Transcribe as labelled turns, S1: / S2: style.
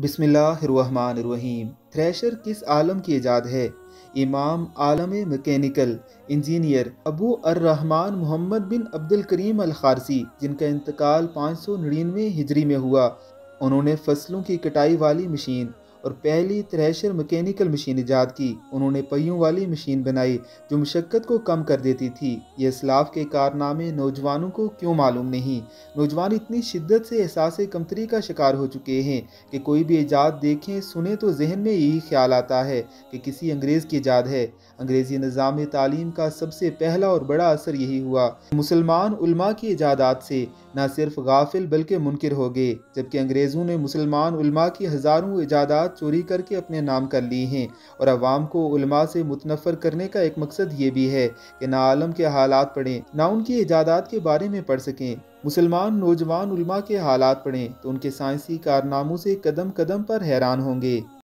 S1: बिसमीम थ्रेशर किस आलम की ईजाद है इमाम आलम मकैनिकल इंजीनियर अबू अर्रहमान मोहम्मद बिन अब्दुल करीम अल खारसी जिनका इंतकाल पाँच सौ नड़िनवे हिजरी में हुआ उन्होंने फसलों की कटाई वाली मशीन और पहली थ्रेशर मैकेनिकल मशीन ईजाद की उन्होंने पहियों वाली मशीन बनाई जो मशक्क़त को कम कर देती थी ये इसलाफ के कारनामे नौजवानों को क्यों मालूम नहीं नौजवान इतनी शिद्दत से एहसास कमतरी का शिकार हो चुके हैं कि कोई भी ईजाद देखें सुने तो जहन में यही ख्याल आता है कि किसी अंग्रेज़ की ईजाद है अंग्रेज़ी निज़ाम तालीम का सबसे पहला और बड़ा असर यही हुआ मुसलमान उलमा की ईजादात से न सिर्फ गाफिल बल्कि मुनकर हो गए जबकि अंग्रेज़ों ने मुसलमान उलमा की हज़ारों ईजादात जायदाद चोरी करके अपने नाम कर ली हैं और अवाम को उलमा से मुतनफ़र करने का एक मकसद ये भी है कि ना आलम के हालात पढ़ें ना उनकी इजादात के बारे में पढ़ सकें मुसलमान नौजवान उलमा के हालात पढ़ें तो उनके साइंसी कारनामों से कदम कदम पर हैरान होंगे